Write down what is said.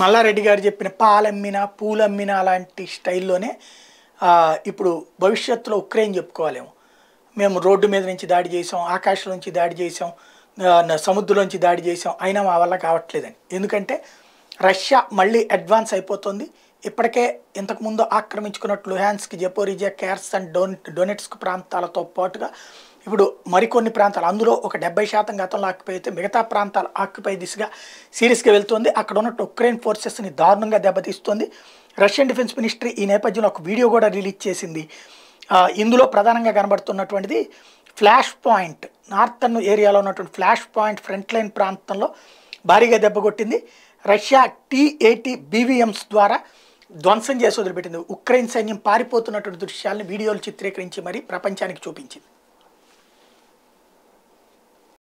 మల్లారెడ్డి గారు చెప్పిన పాలమ్మిన పూలమ్మిన అలాంటి స్టైల్లోనే ఇప్పుడు భవిష్యత్తులో ఉక్రెయిన్ చెప్పుకోవాలేము మేము రోడ్డు మీద నుంచి దాడి చేసాం ఆకాశం నుంచి దాడి చేసాం సముద్రంలోంచి దాడి చేసాం అయినా మా వల్ల కావట్లేదని ఎందుకంటే రష్యా మళ్ళీ అడ్వాన్స్ అయిపోతుంది ఇప్పటికే ఇంతకుముందు ఆక్రమించుకున్నట్లు హ్యాన్స్కి జపోరిజియా కేర్స్ అండ్ డోన్ డొనెట్స్క్ ప్రాంతాలతో పాటుగా ఇప్పుడు మరికొన్ని ప్రాంతాలు అందులో ఒక డెబ్బై శాతం గతంలో ఆక్యుపై అయితే మిగతా ప్రాంతాలు ఆక్యుపై దిశగా సీరియస్గా వెళ్తుంది అక్కడ ఉన్నట్టు ఉక్రెయిన్ ఫోర్సెస్ని దారుణంగా దెబ్బతీస్తుంది రష్యన్ డిఫెన్స్ మినిస్ట్రీ ఈ నేపథ్యంలో ఒక వీడియో కూడా రిలీజ్ చేసింది ఇందులో ప్రధానంగా కనబడుతున్నటువంటిది ఫ్లాష్ పాయింట్ నార్థన్ ఏరియాలో ఉన్నటువంటి ఫ్లాష్ పాయింట్ ఫ్రంట్ లైన్ ప్రాంతంలో భారీగా కొట్టింది రష్యా టీ ఎయిటీ బీవీఎంస్ ద్వారా ధ్వంసం చేసి వదిలిపెట్టింది ఉక్రెయిన్ సైన్యం పారిపోతున్నటువంటి దృశ్యాలను వీడియోలు చిత్రీకరించి మరీ ప్రపంచానికి చూపించింది